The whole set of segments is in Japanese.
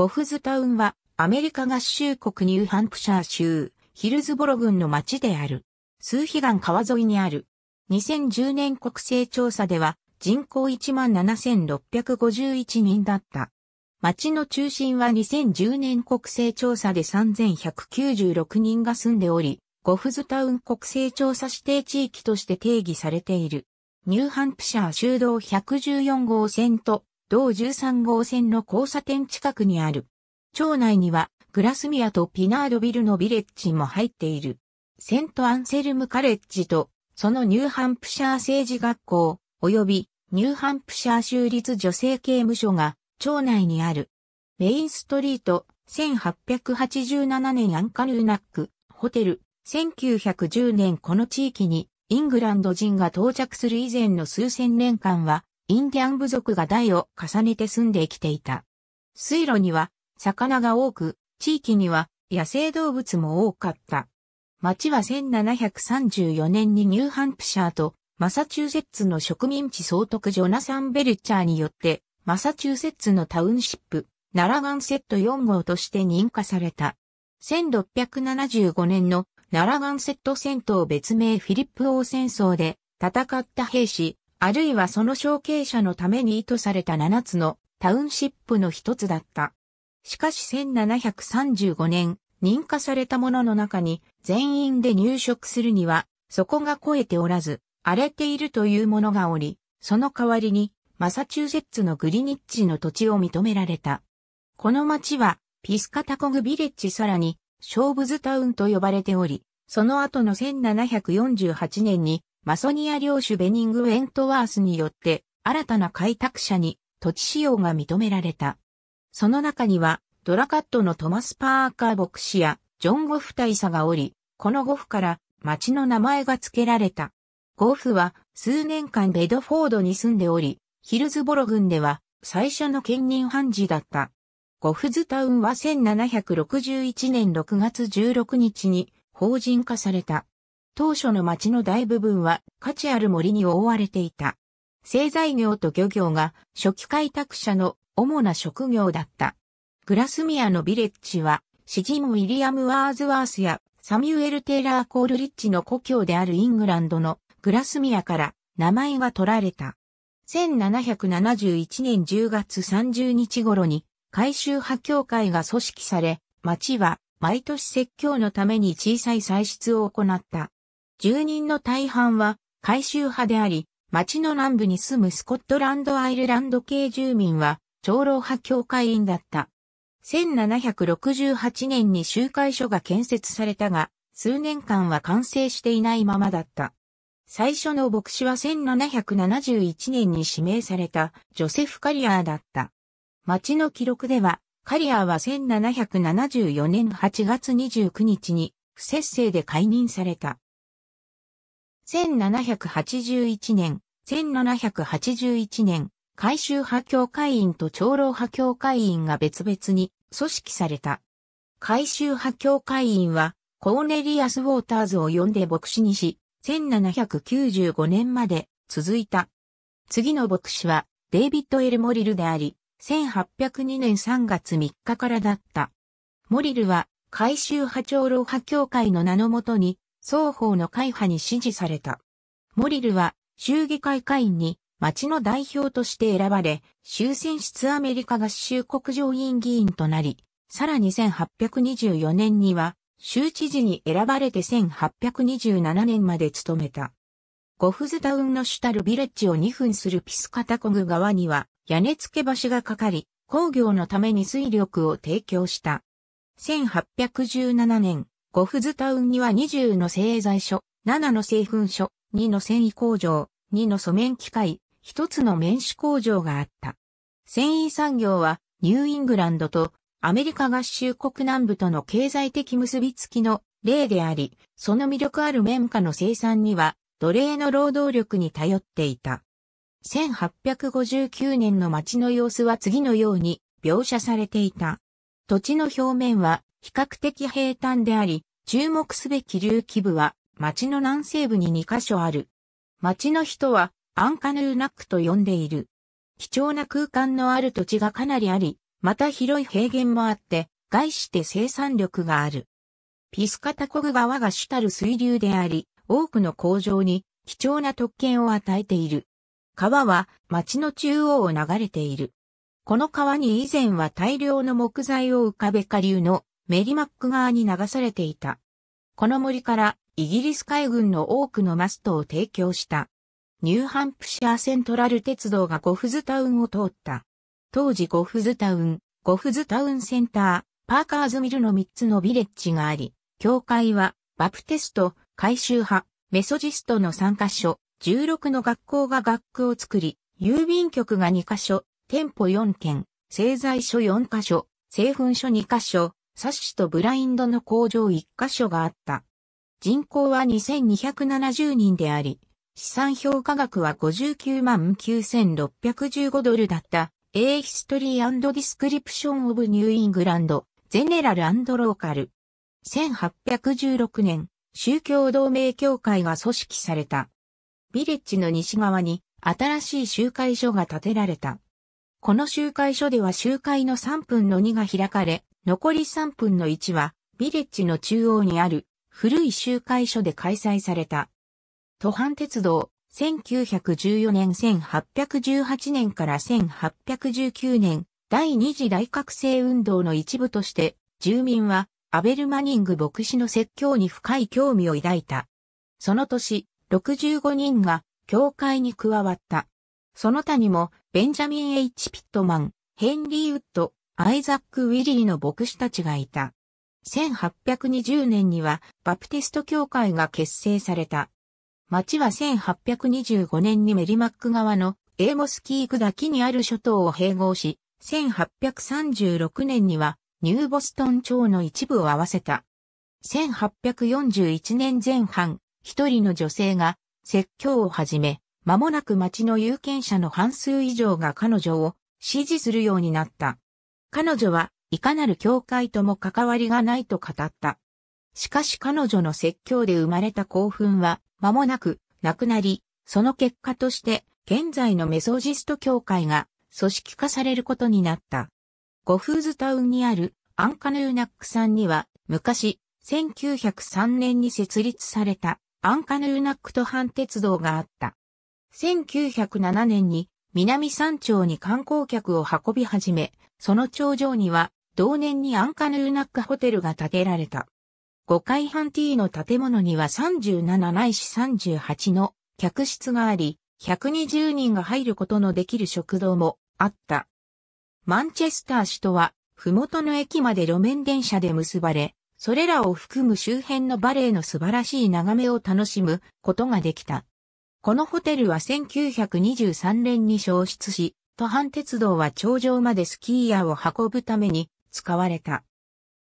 ゴフズタウンはアメリカ合衆国ニューハンプシャー州ヒルズボロ郡の町である。数比岸川沿いにある。2010年国勢調査では人口17,651人だった。町の中心は2010年国勢調査で3196人が住んでおり、ゴフズタウン国勢調査指定地域として定義されている。ニューハンプシャー州道114号線と同13号線の交差点近くにある。町内にはグラスミアとピナードビルのビレッジも入っている。セントアンセルムカレッジと、そのニューハンプシャー政治学校、及びニューハンプシャー州立女性刑務所が町内にある。メインストリート、1887年アンカヌーナック、ホテル、1910年この地域にイングランド人が到着する以前の数千年間はインディアン部族が代を重ねて住んできていた。水路には魚が多く、地域には野生動物も多かった。町は1734年にニューハンプシャーとマサチューセッツの植民地総督ジョナサン・ベルチャーによってマサチューセッツのタウンシップ、ナラガンセット4号として認可された。1675年のナラガンセット戦闘別名フィリップ王戦争で戦った兵士あるいはその承継者のために意図された7つのタウンシップの一つだった。しかし1735年、認可されたものの中に全員で入植するには、そこが超えておらず、荒れているというものがおり、その代わりに、マサチューセッツのグリニッジの土地を認められた。この町は、ピスカタコグビレッジさらに、ショーブズタウンと呼ばれており、その後の1748年にマソニア領主ベニング・ウェントワースによって新たな開拓者に土地使用が認められた。その中にはドラカットのトマス・パーカー牧師やジョン・ゴフ大佐がおり、このゴフから町の名前が付けられた。ゴフは数年間ベドフォードに住んでおり、ヒルズボロ郡では最初の兼任判事だった。ゴフズタウンは1761年6月16日に法人化された。当初の町の大部分は価値ある森に覆われていた。製材業と漁業が初期開拓者の主な職業だった。グラスミアのビレッジは、詩人ウィリアム・ワーズワースやサミュエル・テイラー・コールリッチの故郷であるイングランドのグラスミアから名前が取られた。1771年10月30日頃に改修派協会が組織され、町は毎年説教のために小さい歳出を行った。住人の大半は改修派であり、町の南部に住むスコットランド・アイルランド系住民は、長老派教会員だった。1768年に集会所が建設されたが、数年間は完成していないままだった。最初の牧師は1771年に指名されたジョセフ・カリアーだった。町の記録では、カリアーは1774年8月29日に不節制で解任された。1781年、1781年、改修派教会員と長老派教会員が別々に組織された。改修派教会員は、コーネリアス・ウォーターズを呼んで牧師にし、1795年まで続いた。次の牧師は、デイビッド・エル・モリルであり、1802年3月3日からだった。モリルは、改修派長老派教会の名のもとに、双方の会派に支持された。モリルは州議会会員に町の代表として選ばれ、終戦室アメリカ合衆国上院議員となり、さらに1824年には州知事に選ばれて1827年まで務めた。ゴフズタウンの主たるビレッジを2分するピスカタコグ側には屋根付け橋がかかり、工業のために水力を提供した。1817年、ゴフズタウンには20の製材所、7の製粉所、2の繊維工場、2の素面機械、1つの面紙工場があった。繊維産業はニューイングランドとアメリカ合衆国南部との経済的結びつきの例であり、その魅力ある綿花の生産には奴隷の労働力に頼っていた。1859年の街の様子は次のように描写されていた。土地の表面は比較的平坦であり、注目すべき流気部は町の南西部に2カ所ある。町の人はアンカヌーナックと呼んでいる。貴重な空間のある土地がかなりあり、また広い平原もあって、概して生産力がある。ピスカタコグ川が主たる水流であり、多くの工場に貴重な特権を与えている。川は町の中央を流れている。この川に以前は大量の木材を浮かべ下流のメリマック側に流されていた。この森からイギリス海軍の多くのマストを提供した。ニューハンプシャーセントラル鉄道がゴフズタウンを通った。当時ゴフズタウン、ゴフズタウンセンター、パーカーズミルの3つのビレッジがあり、教会はバプテスト、改修派、メソジストの3カ所、16の学校が学区を作り、郵便局が2カ所、店舗4軒、製材所4カ所、製粉所2カ所、サッシとブラインドの工場1カ所があった。人口は2270人であり、資産評価額は59万9615ドルだった。A History and Description of New England General and Local 1816年、宗教同盟協会が組織された。ビレッジの西側に新しい集会所が建てられた。この集会所では集会の3分の2が開かれ、残り3分の1は、ビレッジの中央にある古い集会所で開催された。都半鉄道、1914年1818年から1819年、第二次大覚醒運動の一部として、住民は、アベル・マニング牧師の説教に深い興味を抱いた。その年、65人が、教会に加わった。その他にも、ベンジャミン・ H・ ピットマン、ヘンリー・ウッド、アイザック・ウィリーの牧師たちがいた。1820年にはバプテスト教会が結成された。町は1825年にメリマック側のエーモスキー下木にある諸島を併合し、1836年にはニューボストン町の一部を合わせた。1841年前半、一人の女性が説教を始め、間もなく町の有権者の半数以上が彼女を支持するようになった。彼女はいかなる教会とも関わりがないと語った。しかし彼女の説教で生まれた興奮は間もなくなくなり、その結果として現在のメソジスト教会が組織化されることになった。ゴフーズタウンにあるアンカヌーナックさんには昔1903年に設立されたアンカヌーナックと半鉄道があった。1907年に南山町に観光客を運び始め、その頂上には、同年にアンカヌーナックホテルが建てられた。5階半 T の建物には37ないし38の客室があり、120人が入ることのできる食堂もあった。マンチェスター市とは、麓の駅まで路面電車で結ばれ、それらを含む周辺のバレエの素晴らしい眺めを楽しむことができた。このホテルは1923年に消失し、都半鉄道は頂上までスキーヤーを運ぶために使われた。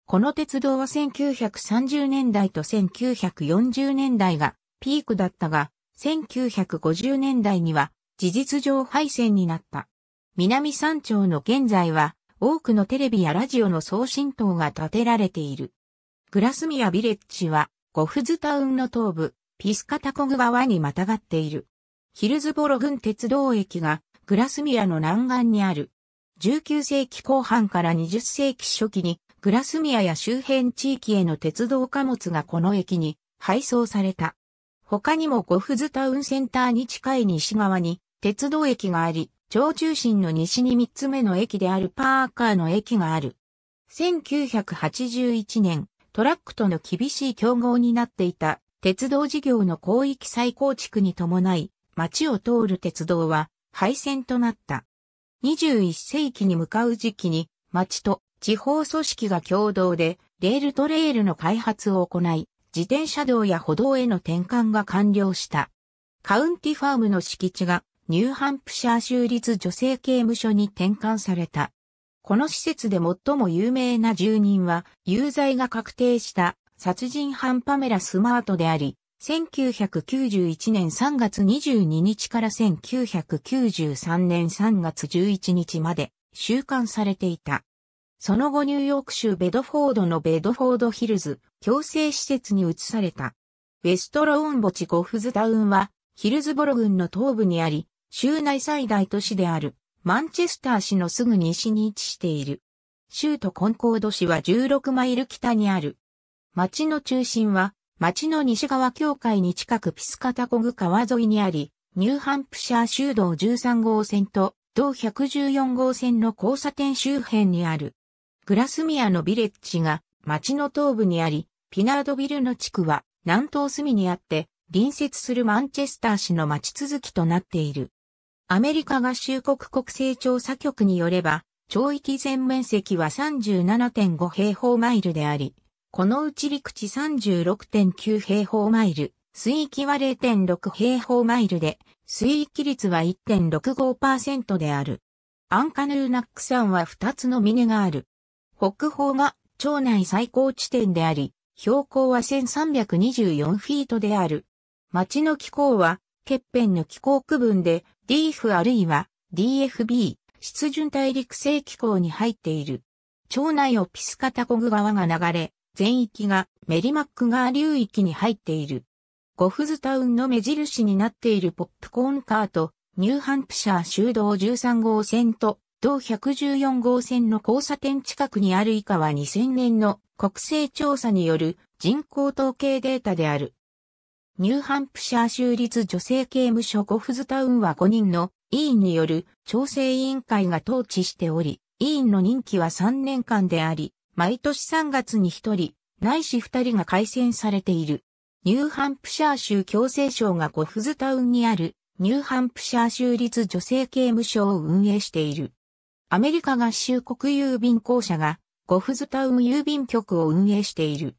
この鉄道は1930年代と1940年代がピークだったが、1950年代には事実上廃線になった。南山頂の現在は多くのテレビやラジオの送信塔が建てられている。グラスミアビレッジはゴフズタウンの東部、ピスカタコグ川にまたがっている。ヒルズボロ郡鉄道駅がグラスミアの南岸にある。19世紀後半から20世紀初期にグラスミアや周辺地域への鉄道貨物がこの駅に配送された。他にもゴフズタウンセンターに近い西側に鉄道駅があり、超中心の西に3つ目の駅であるパーカーの駅がある。1981年、トラックとの厳しい競合になっていた鉄道事業の広域再構築に伴い、街を通る鉄道は廃線となった。21世紀に向かう時期に、町と地方組織が共同で、レールトレールの開発を行い、自転車道や歩道への転換が完了した。カウンティファームの敷地がニューハンプシャー州立女性刑務所に転換された。この施設で最も有名な住人は有罪が確定した殺人犯パメラ・スマートであり、1991年3月22日から1993年3月11日まで収監されていた。その後ニューヨーク州ベドフォードのベドフォードヒルズ強制施設に移された。ウェストローン墓地ゴフズタウンはヒルズボロ郡の東部にあり、州内最大都市であるマンチェスター市のすぐ西に位置している。州都コンコード市は16マイル北にある。町の中心は町の西側境界に近くピスカタコグ川沿いにあり、ニューハンプシャー州道13号線と同114号線の交差点周辺にある。グラスミアのビレッジが町の東部にあり、ピナードビルの地区は南東隅にあって、隣接するマンチェスター市の町続きとなっている。アメリカ合衆国国勢調査局によれば、町域全面積は37.5平方マイルであり、このうち陸地36.9平方マイル、水域は0.6平方マイルで、水域率は1.65%である。アンカヌーナック山は2つの峰がある。北方が町内最高地点であり、標高は1324フィートである。町の気候は、欠片の気候区分で DF あるいは DFB、湿潤大陸性気候に入っている。町内をピスカタコグ川が流れ、全域がメリマック川流域に入っている。ゴフズタウンの目印になっているポップコーンカート、ニューハンプシャー州道13号線と同114号線の交差点近くにある以下は2000年の国勢調査による人口統計データである。ニューハンプシャー州立女性刑務所ゴフズタウンは5人の委員による調整委員会が統治しており、委員の任期は3年間であり、毎年3月に1人、ないし2人が改選されている。ニューハンプシャー州共生省がゴフズタウンにあるニューハンプシャー州立女性刑務所を運営している。アメリカ合衆国郵便公社がゴフズタウン郵便局を運営している。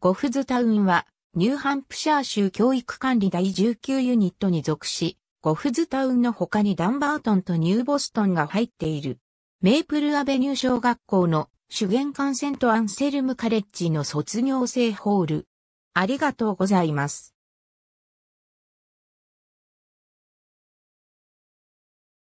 ゴフズタウンはニューハンプシャー州教育管理第19ユニットに属し、ゴフズタウンの他にダンバートンとニューボストンが入っている。メイプルアベニュー小学校の主元感セントアンセルムカレッジの卒業生ホール。ありがとうございます。